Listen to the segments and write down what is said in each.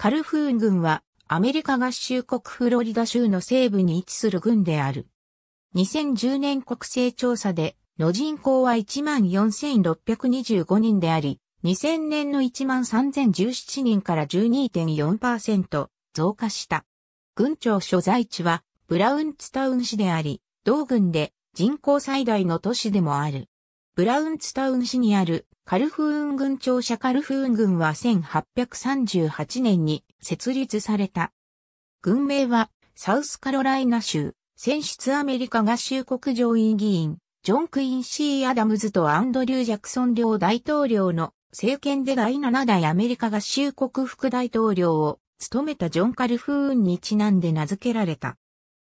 カルフーン軍はアメリカ合衆国フロリダ州の西部に位置する軍である。2010年国勢調査での人口は14,625人であり、2000年の13,017人から12.4%増加した。軍庁所在地はブラウンツタウン市であり、同軍で人口最大の都市でもある。ブラウンツタウン市にあるカルフーン軍庁舎カルフーン軍は1838年に設立された。軍名はサウスカロライナ州、選出アメリカ合衆国上院議員、ジョン・クイン・シー・アダムズとアンドリュー・ジャクソン両大統領の政権で第7代アメリカ合衆国副大統領を務めたジョン・カルフーンにちなんで名付けられた。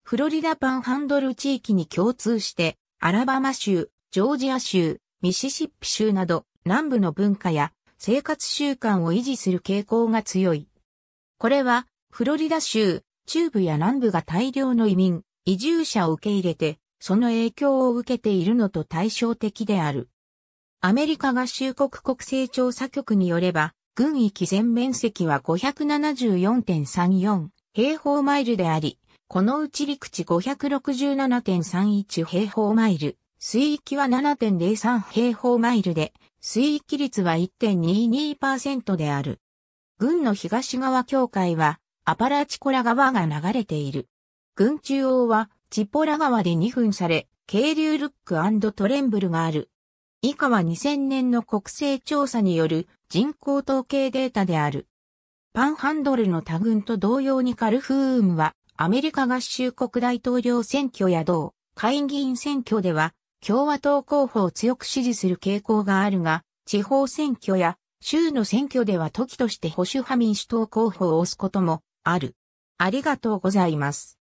フロリダパンハンドル地域に共通して、アラバマ州、ジョージア州、ミシシッピ州など南部の文化や生活習慣を維持する傾向が強い。これはフロリダ州、中部や南部が大量の移民、移住者を受け入れて、その影響を受けているのと対照的である。アメリカ合衆国国勢調査局によれば、軍域全面積は574.34平方マイルであり、このうち陸地567.31平方マイル、水域は7.03平方マイルで、水域率は1.22%である。軍の東側境界は、アパラチコラ川が流れている。軍中央は、チポラ川で2分され、渓流ルックトレンブルがある。以下は2000年の国勢調査による人口統計データである。パンハンドルの多軍と同様にカルフームはアメリカ合衆国大統領選挙や同会議員選挙では共和党候補を強く支持する傾向があるが、地方選挙や州の選挙では時として保守派民主党候補を推すこともある。ありがとうございます。